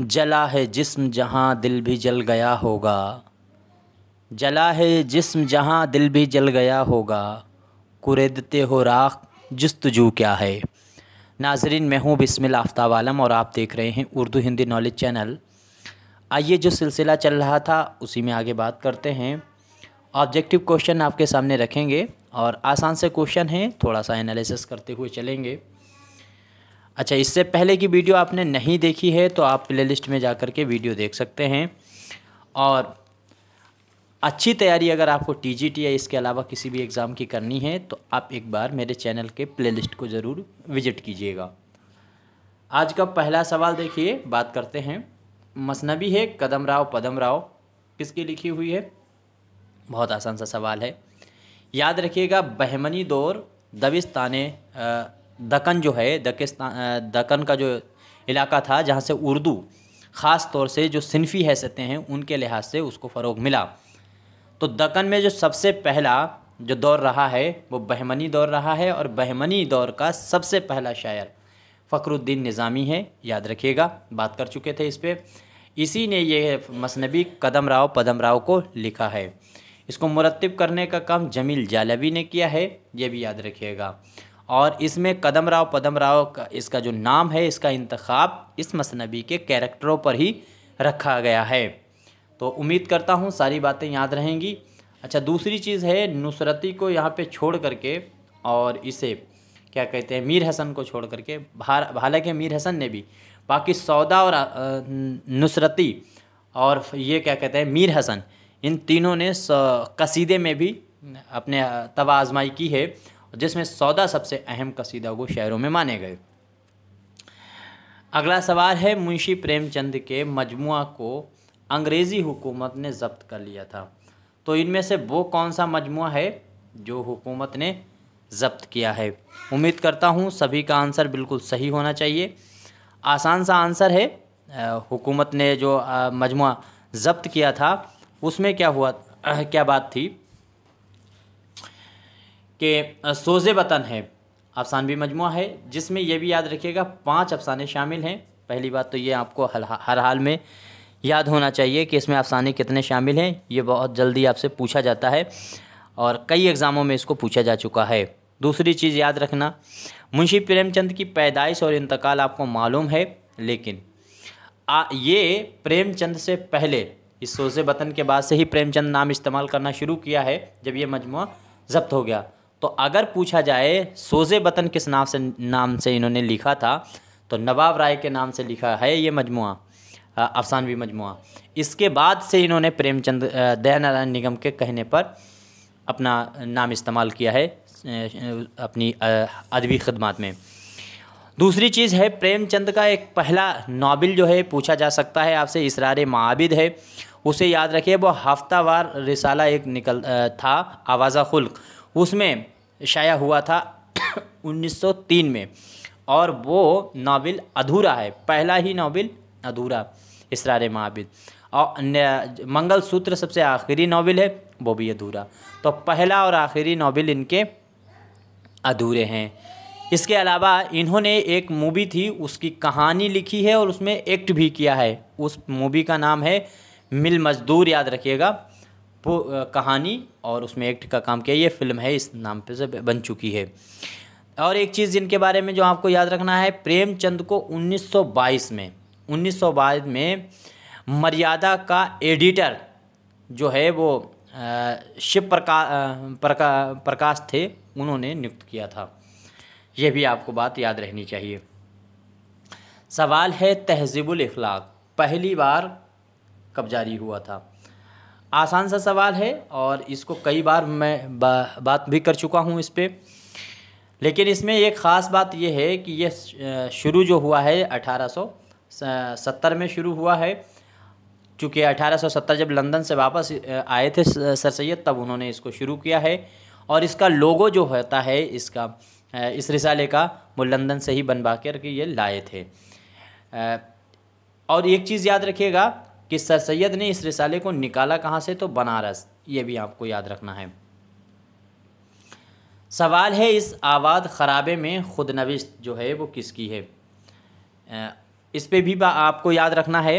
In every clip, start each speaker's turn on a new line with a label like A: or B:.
A: जला है जिस्म जहाँ दिल भी जल गया होगा जला है जिस्म जहाँ दिल भी जल गया होगा कुरेदते हो राख जस्तजू क्या है नाजरीन मैं हूँ बिस्मिल आफ्ताब आलम और आप देख रहे हैं उर्दू हिंदी नॉलेज चैनल आइए जो सिलसिला चल रहा था उसी में आगे बात करते हैं ऑब्जेक्टिव क्वेश्चन आपके सामने रखेंगे और आसान से क्वेश्चन हैं थोड़ा सा एनालिसिस करते हुए चलेंगे अच्छा इससे पहले की वीडियो आपने नहीं देखी है तो आप प्लेलिस्ट में जा कर के वीडियो देख सकते हैं और अच्छी तैयारी अगर आपको टी या इसके अलावा किसी भी एग्ज़ाम की करनी है तो आप एक बार मेरे चैनल के प्लेलिस्ट को ज़रूर विजिट कीजिएगा आज का पहला सवाल देखिए बात करते हैं मसनबी है कदम राव पदम राव किसकी लिखी हुई है बहुत आसान सा सवाल है याद रखिएगा बहमनी दौर दबिस्तान दक्कन जो है दकिस्तान दक्कन का जो इलाका था जहाँ से उर्दू ख़ास तौर से जो सिनफी हैसियतें हैं उनके लिहाज से उसको फ़रोग मिला तो दक्कन में जो सबसे पहला जो दौर रहा है वो बहमनी दौर रहा है और बहमनी दौर का सबसे पहला शायर फ़खरुद्दीन निज़ामी है याद रखिएगा बात कर चुके थे इस पर इसी ने यह मसनबी कदम राव पदम राव को लिखा है इसको मुरतब करने का काम जमील जालवी ने किया है ये भी याद रखिएगा और इसमें कदम राव पदम राव का इसका जो नाम है इसका इंतखब इस मसनबी के कैरेक्टरों पर ही रखा गया है तो उम्मीद करता हूँ सारी बातें याद रहेंगी अच्छा दूसरी चीज़ है नुसरती को यहाँ पे छोड़ करके और इसे क्या कहते हैं मीर हसन को छोड़ करके हालाँकि मीर हसन ने भी बाकी सौदा और नुसरती और ये क्या कहते हैं मीर हसन इन तीनों ने कसीदे में भी अपने आजमाई की है जिसमें सौदा सबसे अहम कसीदा को शहरों में माने गए अगला सवाल है मुंशी प्रेमचंद के मजमु को अंग्रेज़ी हुकूमत ने जब्त कर लिया था तो इनमें से वो कौन सा मजमु है जो हुकूमत ने जब्त किया है उम्मीद करता हूँ सभी का आंसर बिल्कुल सही होना चाहिए आसान सा आंसर है हुकूमत ने जो मजमु जब्त किया था उसमें क्या हुआ क्या बात थी के सोजे वतन है अफसान भी मजमू है जिसमें यह भी याद रखिएगा पाँच अफसाने शामिल हैं पहली बात तो ये आपको हर हाल में याद होना चाहिए कि इसमें अफसाने कितने शामिल हैं ये बहुत जल्दी आपसे पूछा जाता है और कई एग्ज़ामों में इसको पूछा जा चुका है दूसरी चीज़ याद रखना मुंशी प्रेमचंद की पैदाइश और इंतकाल आपको मालूम है लेकिन आ, ये प्रेमचंद से पहले इस सोजे वतन के बाद से ही प्रेमचंद नाम इस्तेमाल करना शुरू किया है जब ये मजमू जब्त हो गया तो अगर पूछा जाए सोजे वतन किस नाम से नाम से इन्होंने लिखा था तो नवाब राय के नाम से लिखा है ये मजमु अफसानवी मजमु इसके बाद से इन्होंने प्रेमचंद दयानारायण निगम के कहने पर अपना नाम इस्तेमाल किया है अपनी अदबी खदमात में दूसरी चीज़ है प्रेमचंद का एक पहला नावल जो है पूछा जा सकता है आपसे इसरार माबिद है उसे याद रखिए वो हफ्तावार रिसाला एक निकल था आवाज़ा खुल्क उसमें शाया हुआ था 1903 में और वो नावल अधूरा है पहला ही नावल अधूरा इसरार महाबिद और मंगल सूत्र सबसे आखिरी नावल है वो भी अधूरा तो पहला और आखिरी नावल इनके अधूरे हैं इसके अलावा इन्होंने एक मूवी थी उसकी कहानी लिखी है और उसमें एक्ट भी किया है उस मूवी का नाम है मिल मजदूर याद रखिएगा कहानी और उसमें एक्ट का काम किया ये फिल्म है इस नाम पे से बन चुकी है और एक चीज़ जिनके बारे में जो आपको याद रखना है प्रेमचंद को 1922 में 1922 में मर्यादा का एडिटर जो है वो शिव प्रका, प्रका प्रकाश थे उन्होंने नियुक्त किया था यह भी आपको बात याद रहनी चाहिए सवाल है तहजीबुल इखलाक पहली बार कब जारी हुआ था आसान सा सवाल है और इसको कई बार मैं बा, बात भी कर चुका हूँ इस पर लेकिन इसमें एक ख़ास बात यह है कि यह शुरू जो हुआ है अठारह सत्तर में शुरू हुआ है चूँकि 1870 जब लंदन से वापस आए थे सर सैद तब उन्होंने इसको शुरू किया है और इसका लोगो जो होता है इसका इस रिसाले का वो लंदन से ही बनवा करके ये लाए थे और एक चीज़ याद रखिएगा कि सर सैद ने इस रिसाले को निकाला कहाँ से तो बनारस ये भी आपको याद रखना है सवाल है इस आवाज़ ख़राबे में खुद नविश जो है वो किसकी है इस पर भी आपको याद रखना है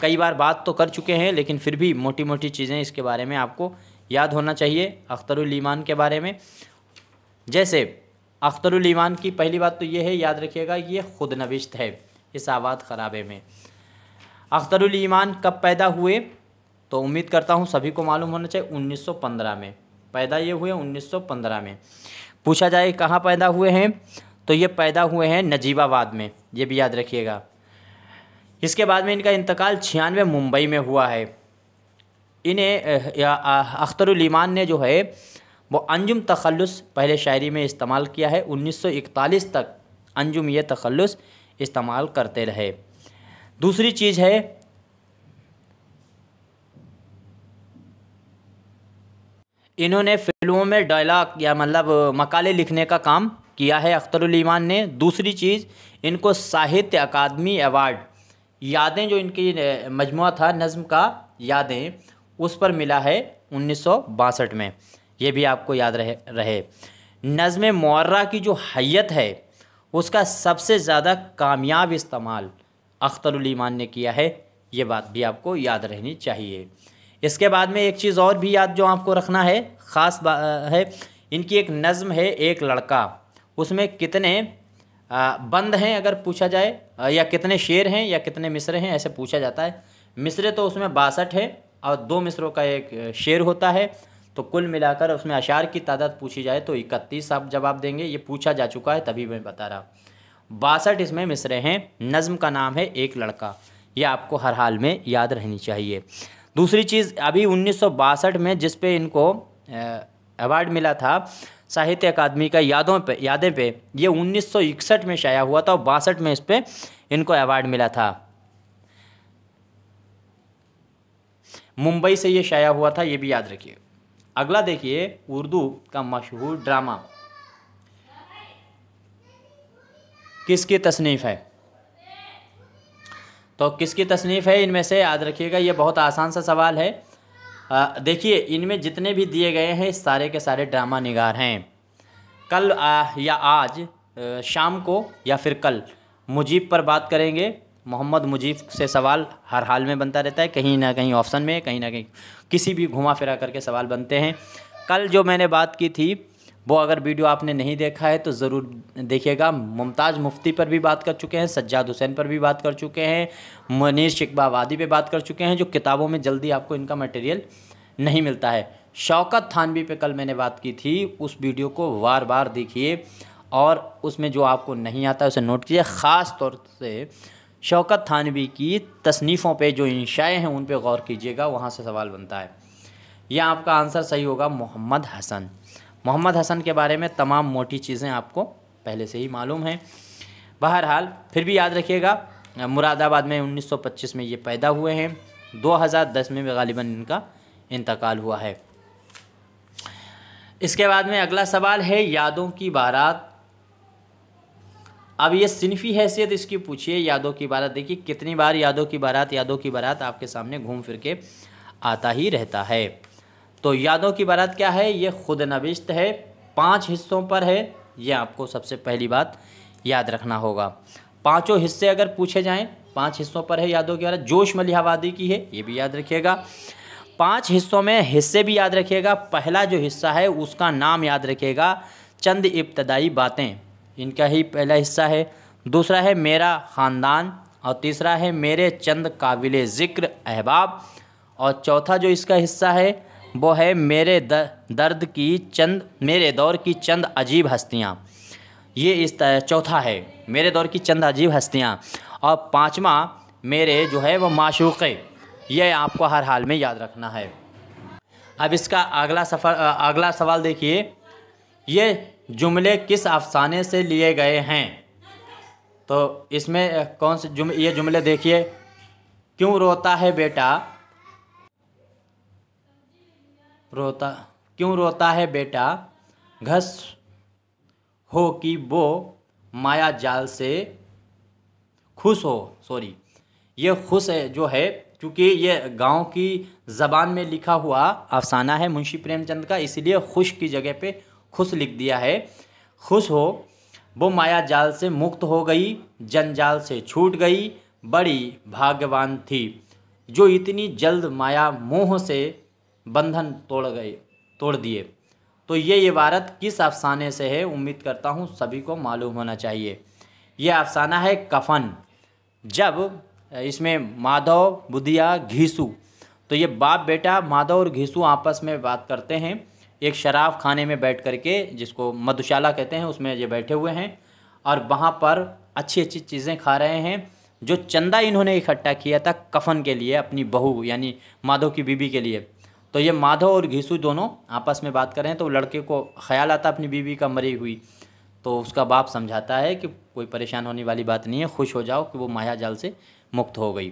A: कई बार बात तो कर चुके हैं लेकिन फिर भी मोटी मोटी चीज़ें इसके बारे में आपको याद होना चाहिए अख्तरुल ईमान के बारे में जैसे अख्तरुल ईमान की पहली बात तो ये है याद रखिएगा ये खुद नविश्त है इस आवाज़ ख़राबे में अख्तरुल ईमान कब पैदा हुए तो उम्मीद करता हूँ सभी को मालूम होना चाहिए 1915 में पैदा ये हुए 1915 में पूछा जाए कहाँ पैदा हुए हैं तो ये पैदा हुए हैं नजीबाबाद में ये भी याद रखिएगा इसके बाद में इनका इंतकाल छियानवे मुंबई में हुआ है इन्हें अख्तरुल ईमान ने जो है वो अंजुम तखलस पहले शायरी में इस्तेमाल किया है 1941 तक अंजुम ये तखलस इस्तेमाल करते रहे दूसरी चीज़ है इन्होंने फिल्मों में डायलॉग या मतलब मकाले लिखने का काम किया है अख्तर ईमान ने दूसरी चीज़ इनको साहित्य अकादमी अवार्ड यादें जो इनकी मजमु था नज़म का यादें उस पर मिला है उन्नीस में ये भी आपको याद रहे रहे नज़म मौर्रा की जो हैत है उसका सबसे ज़्यादा कामयाब इस्तेमाल अख्तरमान ने किया है ये बात भी आपको याद रहनी चाहिए इसके बाद में एक चीज़ और भी याद जो आपको रखना है ख़ास है इनकी एक नज़म है एक लड़का उसमें कितने बंद हैं अगर पूछा जाए या कितने शेर हैं या कितने मिसरे हैं ऐसे पूछा जाता है मिसरे तो उसमें बासठ है और दो मिसरों का एक शेर होता है तो कुल मिलाकर उसमें अशार की तादाद पूछी जाए तो इकतीस आप जवाब देंगे ये पूछा जा चुका है तभी मैं बता रहा हूँ बासठ इसमें मिसरे हैं नज़म का नाम है एक लड़का यह आपको हर हाल में याद रहनी चाहिए दूसरी चीज़ अभी उन्नीस में जिस पे इनको अवार्ड मिला था साहित्य अकादमी का यादों पे यादें पे ये 1961 में शाया हुआ था और बासठ में इस पर इनको अवार्ड मिला था मुंबई से ये शाया हुआ था ये भी याद रखिए अगला देखिए उर्दू का मशहूर ड्रामा किसकी तसनीफ़ है तो किसकी तसनीफ़ है इनमें से याद रखिएगा ये बहुत आसान सा सवाल है देखिए इनमें जितने भी दिए गए हैं सारे के सारे ड्रामा निगार हैं कल आ, या आज आ, शाम को या फिर कल मुजीब पर बात करेंगे मोहम्मद मुजीब से सवाल हर हाल में बनता रहता है कहीं ना कहीं ऑप्शन में कहीं ना कहीं किसी भी घुमा फिरा करके सवाल बनते हैं कल जो मैंने बात की थी वो अगर वीडियो आपने नहीं देखा है तो ज़रूर देखिएगा मुमताज़ मुफ्ती पर भी बात कर चुके हैं सज्जाद हुसैन पर भी बात कर चुके हैं मनीष वादी पर बात कर चुके हैं जो किताबों में जल्दी आपको इनका मटेरियल नहीं मिलता है शौकत थानवी पे कल मैंने बात की थी उस वीडियो को बार बार देखिए और उसमें जो आपको नहीं आता उसे नोट कीजिए ख़ास तौर से शौकत थानवी की तसनीफ़ों पे जो इंशाएँ हैं उन पे गौर कीजिएगा वहाँ से सवाल बनता है यह आपका आंसर सही होगा मोहम्मद हसन मोहम्मद हसन के बारे में तमाम मोटी चीज़ें आपको पहले से ही मालूम हैं बहरहाल फिर भी याद रखिएगा मुरादाबाद में 1925 में ये पैदा हुए हैं 2010 में गालिबा इनका इंतकाल हुआ है इसके बाद में अगला सवाल है यादों की बारात अब ये सिनफी हैसियत इसकी पूछिए यादों की बारात देखिए कितनी बार यादों की बारात यादों की बारात आपके सामने घूम फिर के आता ही रहता है तो यादों की बारात क्या है ये खुद नविश्त है पाँच हिस्सों पर है ये आपको सबसे पहली बात याद रखना होगा पाँचों हिस्से अगर पूछे जाएँ पाँच हिस्सों पर है यादों की बारात जोश मलिहाबादी की है ये भी याद रखिएगा पाँच हिस्सों में हिस्से भी याद रखिएगा पहला जो हिस्सा है उसका नाम याद रखिएगा चंद इब्तदाई बातें इनका ही पहला हिस्सा है दूसरा है मेरा ख़ानदान और तीसरा है मेरे चंद काबिल ज़िक्र अहबाब और चौथा जो इसका हिस्सा है वो है मेरे दर्द की चंद मेरे दौर की चंद अजीब हस्तियाँ ये इस चौथा है मेरे दौर की चंद अजीब हस्तियाँ और पाँचवा मेरे जो है वो माशूक़े ये आपको हर हाल में याद रखना है अब इसका अगला सफर अगला सवाल देखिए ये जुमले किस अफसाने से लिए गए हैं तो इसमें कौन से जुम ये जुमले देखिए क्यों रोता है बेटा रोता क्यों रोता है बेटा घस हो कि वो माया जाल से खुश हो सॉरी ये खुश है जो है क्योंकि ये गांव की ज़बान में लिखा हुआ अफसाना है मुंशी प्रेमचंद का इसीलिए खुश की जगह पे खुश लिख दिया है खुश हो वो माया जाल से मुक्त हो गई जंजाल से छूट गई बड़ी भाग्यवान थी जो इतनी जल्द माया मोह से बंधन तोड़ गए तोड़ दिए तो ये इबारत किस अफसाने से है उम्मीद करता हूँ सभी को मालूम होना चाहिए यह अफसाना है कफन जब इसमें माधव बुधिया घीसू तो ये बाप बेटा माधव और घीसू आपस में बात करते हैं एक शराब खाने में बैठ करके जिसको मधुशाला कहते हैं उसमें ये बैठे हुए हैं और वहाँ पर अच्छी अच्छी चीज़ें खा रहे हैं जो चंदा इन्होंने इकट्ठा किया था कफन के लिए अपनी बहू यानी माधव की बीबी के लिए तो ये माधव और घीसू दोनों आपस में बात कर रहे हैं तो लड़के को ख्याल आता अपनी बीवी का मरी हुई तो उसका बाप समझाता है कि कोई परेशान होने वाली बात नहीं है खुश हो जाओ कि वो माया जाल से मुक्त हो गई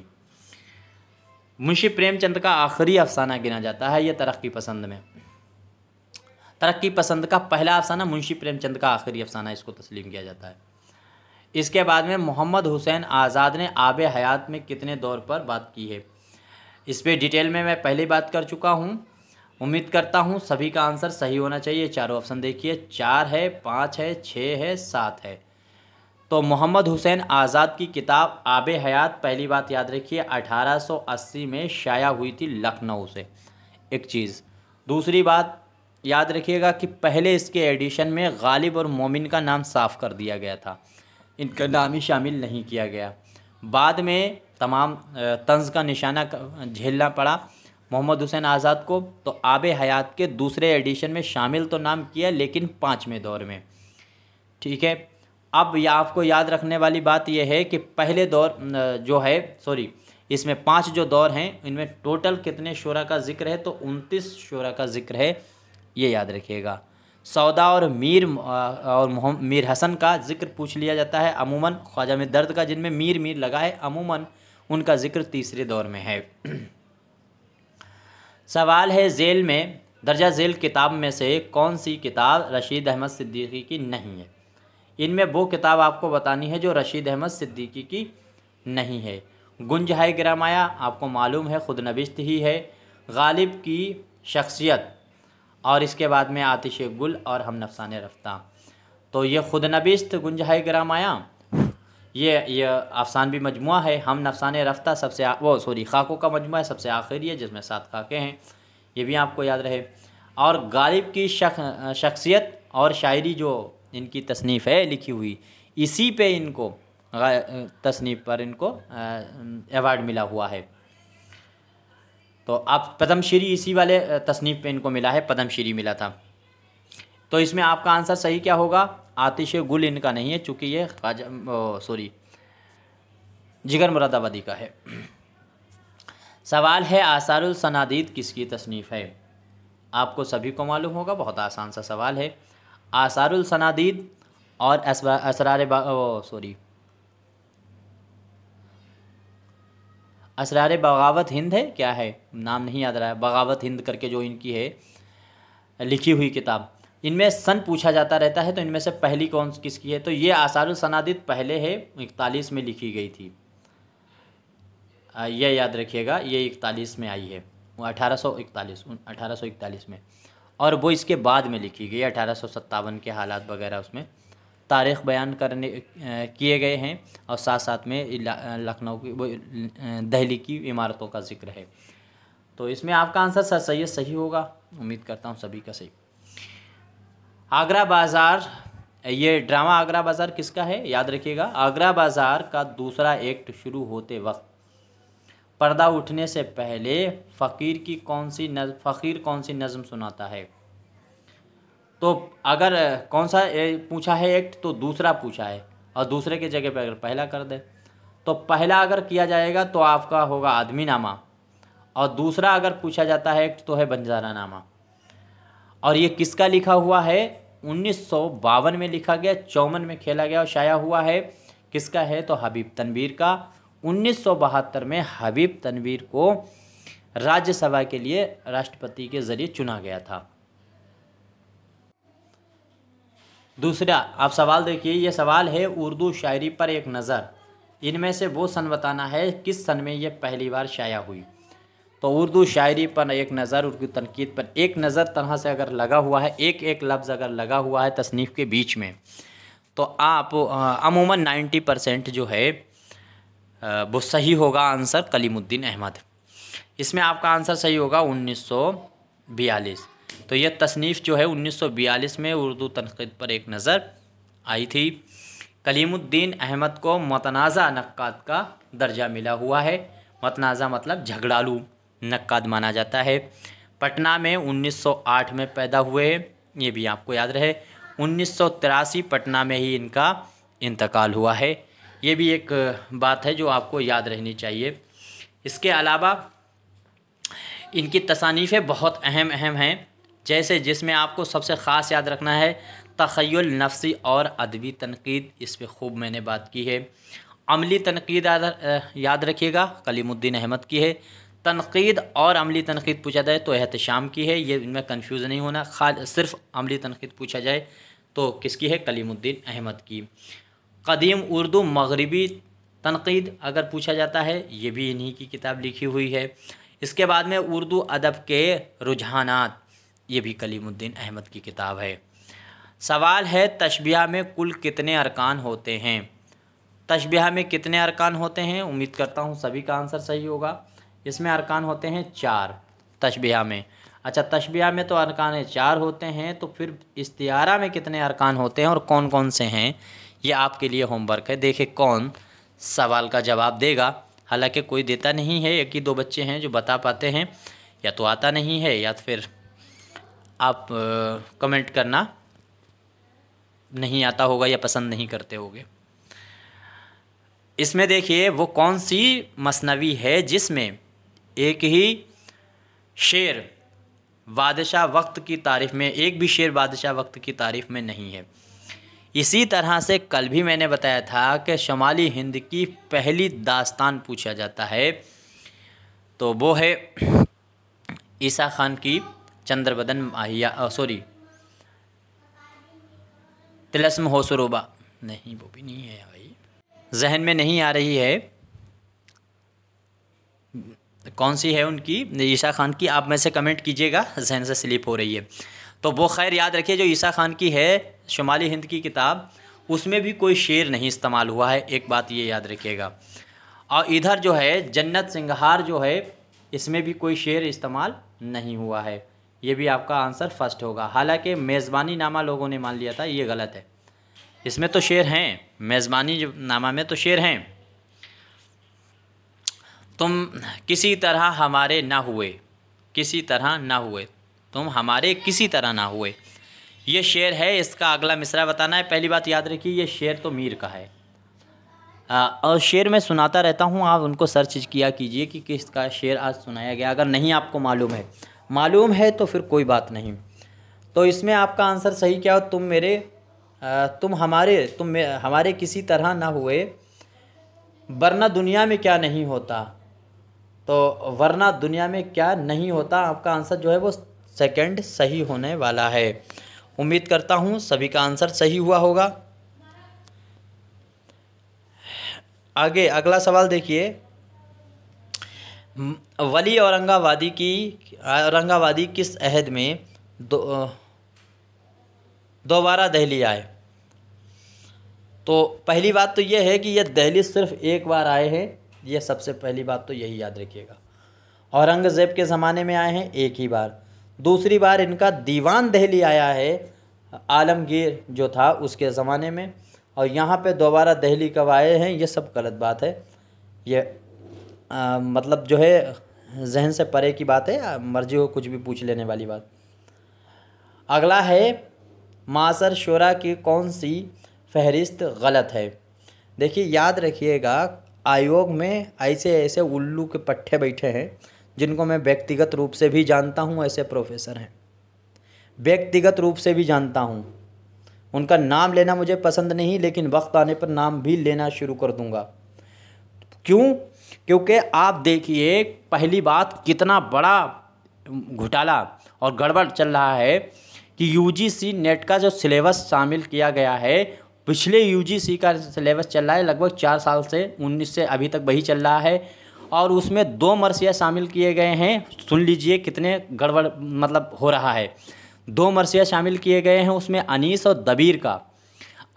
A: मुंशी प्रेमचंद का आखिरी अफसाना गिना जाता है यह तरक्की पसंद में तरक्की पसंद का पहला अफसाना मुंशी प्रेमचंद का आखिरी अफसाना इसको तस्लीम किया जाता है इसके बाद में मोहम्मद हुसैन आज़ाद ने आब हयात में कितने दौर पर बात की है इस पर डिटेल में मैं पहले बात कर चुका हूँ उम्मीद करता हूँ सभी का आंसर सही होना चाहिए चारों ऑप्शन देखिए चार है पाँच है छः है सात है तो मोहम्मद हुसैन आज़ाद की किताब आब हयात पहली बात याद रखिए 1880 में शाया हुई थी लखनऊ से एक चीज़ दूसरी बात याद रखिएगा कि पहले इसके एडिशन में गालिब और मोमिन का नाम साफ़ कर दिया गया था इनका नाम ही शामिल नहीं किया गया बाद में तमाम तंज का निशाना झेलना पड़ा मोहम्मद हुसैन आज़ाद को तो आब हयात के दूसरे एडिशन में शामिल तो नाम किया लेकिन पाँचवें दौर में ठीक है अब या आपको याद रखने वाली बात यह है कि पहले दौर जो है सॉरी इसमें पांच जो दौर हैं इनमें टोटल कितने शोरा का जिक्र है तो उनतीस शोरा का जिक्र है ये याद रखिएगा सौदा और मीर और मीर हसन का जिक्र पूछ लिया जाता है अमूमन ख्वाजा में दर्द का जिनमें मीर मीर लगा है अमूमन उनका जिक्र तीसरे दौर में है सवाल है जेल में दर्जा जेल किताब में से कौन सी किताब रशीद अहमद सिद्दीकी की नहीं है इनमें वो किताब आपको बतानी है जो रशीद अहमद सिद्दीकी की नहीं है गुंज है ग्रामाया आपको मालूम है खुद नबिश्त ही है गालिब की शख्सियत और इसके बाद में आतिश गुल और हम नफसान रफ्ता तो ये खुद नबिश्त गुंज है ग्रामाया ये ये अफसान भी मजमू है हम नफसान रफ्तार सबसे वो सॉरी खाकों का मजमू है सबसे आखिरी है जिसमें सात खाके हैं ये भी आपको याद रहे और गालिब की शख शख्सियत और शायरी जो इनकी तसनीफ़ है लिखी हुई इसी पे इनको तसनीफ़ पर इनको अवार्ड मिला हुआ है तो आप पदमश्री इसी वाले तसनीफ़ पे इनको मिला है पदमश्री मिला था तो इसमें आपका आंसर सही क्या होगा आतिश गुल इनका नहीं है चूँकि ये सॉरी जिगर मुरादाबादी का है सवाल है आसारसनादीद किसकी तसनीफ़ है आपको सभी को मालूम होगा बहुत आसान सा सवाल है आसारसनादीद और असरार सॉरी असरार बगावत हिंद है क्या है नाम नहीं याद रहा है बगावत हिंद करके जो इनकी है लिखी हुई किताब इनमें सन पूछा जाता रहता है तो इनमें से पहली कौन किसकी है तो ये आसारुल सनादित पहले है इकतालीस में लिखी गई थी यह याद रखिएगा ये इकतालीस में आई है वो अठारह सौ इकतालीस अठारह सौ इकतालीस में और वो इसके बाद में लिखी गई अठारह सौ सत्तावन के हालात वगैरह उसमें तारीख़ बयान करने किए गए हैं और साथ साथ में लखनऊ की वो दहली की इमारतों का जिक्र है तो इसमें आपका आंसर सर सैद सही होगा उम्मीद करता हूँ सभी का सही आगरा बाज़ार ये ड्रामा आगरा बाज़ार किसका है याद रखिएगा आगरा बाज़ार का दूसरा एक्ट शुरू होते वक्त पर्दा उठने से पहले फ़कीर की कौन सी नज फ़कीर कौन सी नज़म सुनाता है तो अगर कौन सा पूछा है एक्ट तो दूसरा पूछा है और दूसरे के जगह पर अगर पहला कर दे तो पहला अगर किया जाएगा तो आपका होगा आदमी नामा और दूसरा अगर पूछा जाता है एक्ट तो है बंजारा नामा और ये किसका लिखा हुआ है उन्नीस में लिखा गया चौवन में खेला गया और शाया हुआ है किसका है तो हबीब तनवीर का उन्नीस में हबीब तनवीर को राज्यसभा के लिए राष्ट्रपति के जरिए चुना गया था दूसरा आप सवाल देखिए यह सवाल है उर्दू शायरी पर एक नज़र इनमें से वो सन बताना है किस सन में यह पहली बार शाया हुई तो उर्दू शायरी पर एक नज़र उर्दू तनकीद पर एक नज़र तरह से अगर लगा हुआ है एक एक लफ्ज़ अगर लगा हुआ है तसनीफ़ के बीच में तो आप अमूमन नाइन्टी परसेंट जो है वो सही होगा आंसर कलीमुद्दीन अहमद इसमें आपका आंसर सही होगा उन्नीस सौ बयालीस तो यह तसनीफ़ जो है उन्नीस सौ बयालीस में उर्दू तनकीद पर एक नज़र आई थी कलीमुद्दीन अहमद को मतनाज़ा नक़ात का दर्जा मिला हुआ है मतनाज़ा मतलब झगड़ालू नक्काद माना जाता है पटना में 1908 में पैदा हुए ये भी आपको याद रहे उन्नीस पटना में ही इनका इंतकाल हुआ है ये भी एक बात है जो आपको याद रहनी चाहिए इसके अलावा इनकी तसानीफ़ें बहुत अहम अहम हैं जैसे जिसमें आपको सबसे ख़ास याद रखना है तखयल नफसी और अदबी तनकीद इस पर खूब मैंने बात की है अमली तनकीद याद रखिएगा कलीमुद्दीन अहमद की है तनकीद और अमली तनकीद पूछा जाए तो एहतशाम की है ये इनमें कन्फ्यूज़ नहीं होना खाल सिर्फ अमली तनकीद पूछा जाए तो किसकी है कलीमुद्दीन अहमद की कदीम उर्दू मगरबी तनकीद अगर पूछा जाता है ये भी इन्हीं की किताब लिखी हुई है इसके बाद में उर्दू अदब के रुझानात ये भी कलीमुद्दीन अहमद की किताब है सवाल है तशबिया में कुल कितने अरकान होते हैं तशबिया में कितने अरकान होते हैं उम्मीद करता हूँ सभी का आंसर सही होगा इसमें अरकान होते हैं चार तशबिया में अच्छा तशबिया में तो अरकान चार होते हैं तो फिर इस्तियारा में कितने अरकान होते हैं और कौन कौन से हैं ये आपके लिए होमवर्क है देखे कौन सवाल का जवाब देगा हालांकि कोई देता नहीं है एक ही दो बच्चे हैं जो बता पाते हैं या तो आता नहीं है या तो फिर आप आ, कमेंट करना नहीं आता होगा या पसंद नहीं करते होगे इसमें देखिए वो कौन सी मसनवी है जिसमें एक ही शेर बादशाह वक्त की तारीफ़ में एक भी शेर बादशाह वक्त की तारीफ़ में नहीं है इसी तरह से कल भी मैंने बताया था कि शमाली हिंद की पहली दास्तान पूछा जाता है तो वो है ईसा खान की चंद्रबदन माहिया सॉरी तिलस्म होशरूबा नहीं वो भी नहीं है भाई जहन में नहीं आ रही है कौन सी है उनकी ईशा खान की आप में से कमेंट कीजिएगा जहन से स्लिप हो रही है तो वो खैर याद रखिए जो ईशा खान की है शुमाली हिंद की किताब उसमें भी कोई शेर नहीं इस्तेमाल हुआ है एक बात ये याद रखिएगा और इधर जो है जन्नत सिंघार जो है इसमें भी कोई शेर इस्तेमाल नहीं हुआ है ये भी आपका आंसर फर्स्ट होगा हालांकि मेज़बानी नामा लोगों ने मान लिया था ये गलत है इसमें तो शेर हैं मेज़बानी नामा में तो शेर हैं तुम किसी तरह हमारे ना हुए किसी तरह ना हुए तुम हमारे किसी तरह ना हुए ये शेर है इसका अगला मिसरा बताना है पहली बात याद रखिए ये शेर तो मीर का है आ, और शेर मैं सुनाता रहता हूँ आप उनको सर्च किया कीजिए कि किसका शेर आज सुनाया गया अगर नहीं आपको मालूम है मालूम है तो फिर कोई बात नहीं तो इसमें आपका आंसर सही क्या हो तुम मेरे आ, तुम हमारे तुम हमारे किसी तरह ना हुए वरना दुनिया में क्या नहीं होता तो वरना दुनिया में क्या नहीं होता आपका आंसर जो है वो सेकंड सही होने वाला है उम्मीद करता हूँ सभी का आंसर सही हुआ होगा आगे अगला सवाल देखिए वली औरंगाबादी की औरंगाबादी किस अहद में दो दोबारा दहली आए तो पहली बात तो यह है कि यह दहली सिर्फ एक बार आए हैं ये सबसे पहली बात तो यही याद रखिएगा औरंगज़ेब के ज़माने में आए हैं एक ही बार दूसरी बार इनका दीवान दहली आया है आलमगीर जो था उसके ज़माने में और यहाँ पे दोबारा दहली कब आए हैं ये सब गलत बात है ये आ, मतलब जो है जहन से परे की बात है मर्जी हो कुछ भी पूछ लेने वाली बात अगला है मासर शोरा की कौन सी फहरिस्त गलत है देखिए याद रखिएगा आयोग में ऐसे ऐसे उल्लू के पट्टे बैठे हैं जिनको मैं व्यक्तिगत रूप से भी जानता हूँ ऐसे प्रोफेसर हैं व्यक्तिगत रूप से भी जानता हूँ उनका नाम लेना मुझे पसंद नहीं लेकिन वक्त आने पर नाम भी लेना शुरू कर दूंगा क्यों क्योंकि आप देखिए पहली बात कितना बड़ा घोटाला और गड़बड़ चल रहा है कि यूजीसी नेट का जो सिलेबस शामिल किया गया है पिछले यूजीसी का सिलेबस चल रहा है लगभग चार साल से उन्नीस से अभी तक वही चल रहा है और उसमें दो मरसिया शामिल किए गए हैं सुन लीजिए कितने गड़बड़ मतलब हो रहा है दो मरसिया शामिल किए गए हैं उसमें अनीस और दबीर का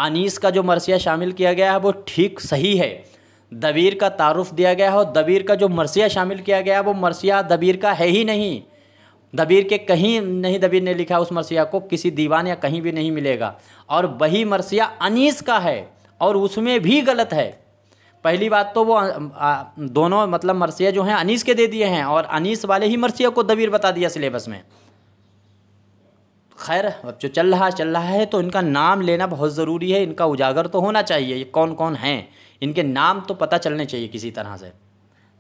A: अनीस का जो मरसिया शामिल किया गया है वो ठीक सही है दबीर का तारुफ दिया गया है और दबीर का जो मरसिया शामिल किया गया है वो मरसिया दबीर का है ही नहीं दबीर के कहीं नहीं दबीर ने लिखा उस मरसिया को किसी दीवान या कहीं भी नहीं मिलेगा और वही मरसिया अनीस का है और उसमें भी गलत है पहली बात तो वो दोनों मतलब मरसिया जो हैं अनीस के दे दिए हैं और अनीस वाले ही मरसिया को दबीर बता दिया सिलेबस में खैर अब जो चल रहा चल रहा है तो इनका नाम लेना बहुत ज़रूरी है इनका उजागर तो होना चाहिए ये कौन कौन हैं इनके नाम तो पता चलने चाहिए किसी तरह से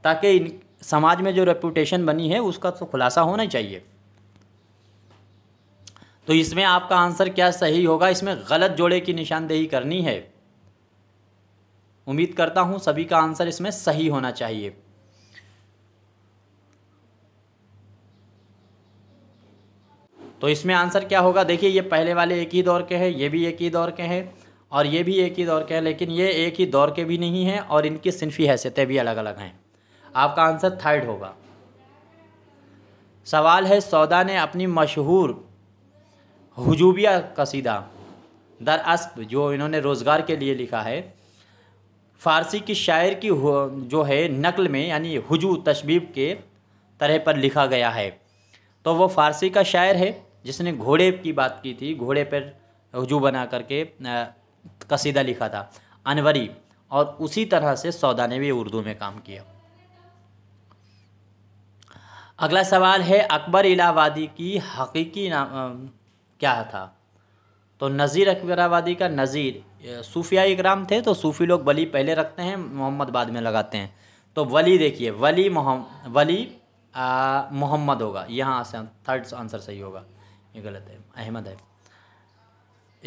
A: ताकि इन समाज में जो रेपुटेशन बनी है उसका तो खुलासा होना चाहिए तो इसमें आपका आंसर क्या सही होगा इसमें गलत जोड़े की निशानदेही करनी है उम्मीद करता हूँ सभी का आंसर इसमें सही होना चाहिए तो इसमें आंसर क्या होगा देखिए ये पहले वाले एक ही दौर के हैं ये भी एक ही दौर के हैं और ये भी एक ही दौर के हैं लेकिन ये एक ही दौर के भी नहीं हैं और इनकी सिनफी हैसियतें भी अलग अलग हैं आपका आंसर थर्ड होगा सवाल है सौदा ने अपनी मशहूर हजूबिया कसीदा दर अस्प जो इन्होंने रोज़गार के लिए लिखा है फ़ारसी की शायर की जो है नकल में यानी हजू तशबीब के तरह पर लिखा गया है तो वो फ़ारसी का शायर है जिसने घोड़े की बात की थी घोड़े पर हजू बना करके कसीदा लिखा था अनवरी और उसी तरह से सौदा ने भी उर्दू में काम किया अगला सवाल है अकबर इलाहाबादी की हकीकी नाम क्या था तो नज़ीर अकबराबादी का नज़ीर सूफिया इकराम थे तो सूफ़ी लोग वली पहले रखते हैं मोहम्मद बाद में लगाते हैं तो वली देखिए वली मोहम वली मोहम्मद होगा यहाँ से थर्ड आंसर सही होगा ये गलत है अहमद है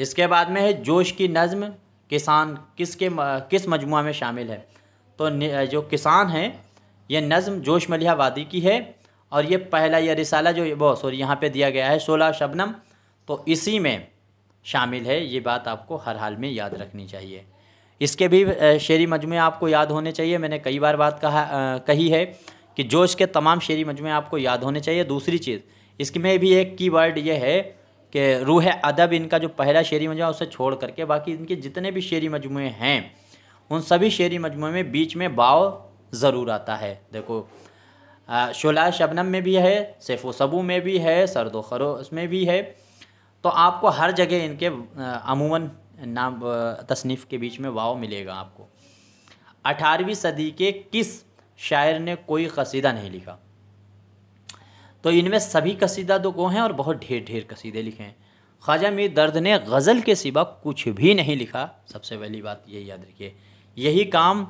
A: इसके बाद में है जोश की नज़म किसान किसके किस मजमू में शामिल है तो जो किसान है यह नज़म जोश वादी की है और ये पहला यह रिसाला जो वो सॉरी यहाँ पे दिया गया है सोलह शबनम तो इसी में शामिल है ये बात आपको हर हाल में याद रखनी चाहिए इसके भी शेरी मजमू आपको याद होने चाहिए मैंने कई बार बात कहा कही है कि जो इसके तमाम शेरी मजमू आपको याद होने चाहिए दूसरी चीज़ इसमें भी एक की वर्ड यह है कि रूह अदब इनका जो पहला शेरी मजमू उसे छोड़ करके बाकी इनके जितने भी शेरी मजमू हैं उन सभी शेरी मजमू में बीच में बाव ज़रूर आता है देखो शुला शबनम में भी है सैफ सबू में भी है सरदो खरोस में भी है तो आपको हर जगह इनके अमूमन नाम तसनीफ़ के बीच में वाव मिलेगा आपको अठारहवीं सदी के किस शायर ने कोई कसीदा नहीं लिखा तो इनमें सभी कसीदा तो को हैं और बहुत ढेर ढेर कसीदे लिखे हैं ख्वाजा मीर दर्द ने गज़ल के सिवा कुछ भी नहीं लिखा सबसे पहली बात ये याद रखिए यही काम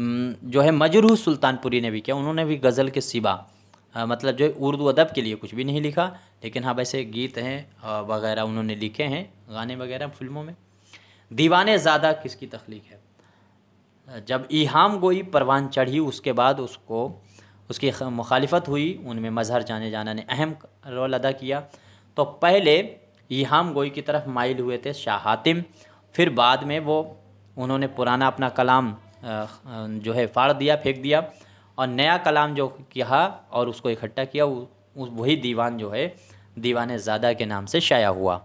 A: हम्म, जो है मजरूह सुल्तानपुरी ने भी किया उन्होंने भी गज़ल के सिवा मतलब जो उर्दू अदब के लिए कुछ भी नहीं लिखा लेकिन हाँ वैसे गीत हैं वगैरह उन्होंने लिखे हैं गाने वगैरह फिल्मों में दीवाने ज़्यादा किसकी तख्लीक है जब इहाम गोई परवान चढ़ी उसके बाद उसको उसकी मुखालफत हुई उनमें मज़हर जाने जाना ने अहम रोल अदा किया तो पहले इहाम गोई की तरफ माइल हुए थे शाह हातिम फिर बाद में वो उन्होंने पुराना अपना कलाम जो है फाड़ दिया फेंक दिया और नया कलाम जो किया और उसको इकट्ठा किया वही दीवान जो है दीवान ज़्यादा के नाम से शाया हुआ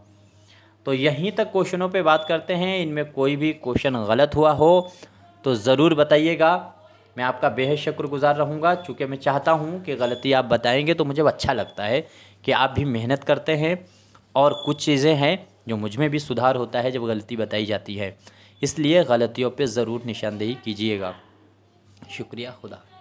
A: तो यहीं तक क्वेश्चनों पे बात करते हैं इनमें कोई भी क्वेश्चन गलत हुआ हो तो ज़रूर बताइएगा मैं आपका बेहद शुक्रगुजार रहूँगा चूँकि मैं चाहता हूँ कि गलती आप बताएंगे तो मुझे अच्छा लगता है कि आप भी मेहनत करते हैं और कुछ चीज़ें हैं जो मुझ में भी सुधार होता है जब गलती बताई जाती है इसलिए गलतियों पे ज़रूर निशानदेही कीजिएगा शुक्रिया खुदा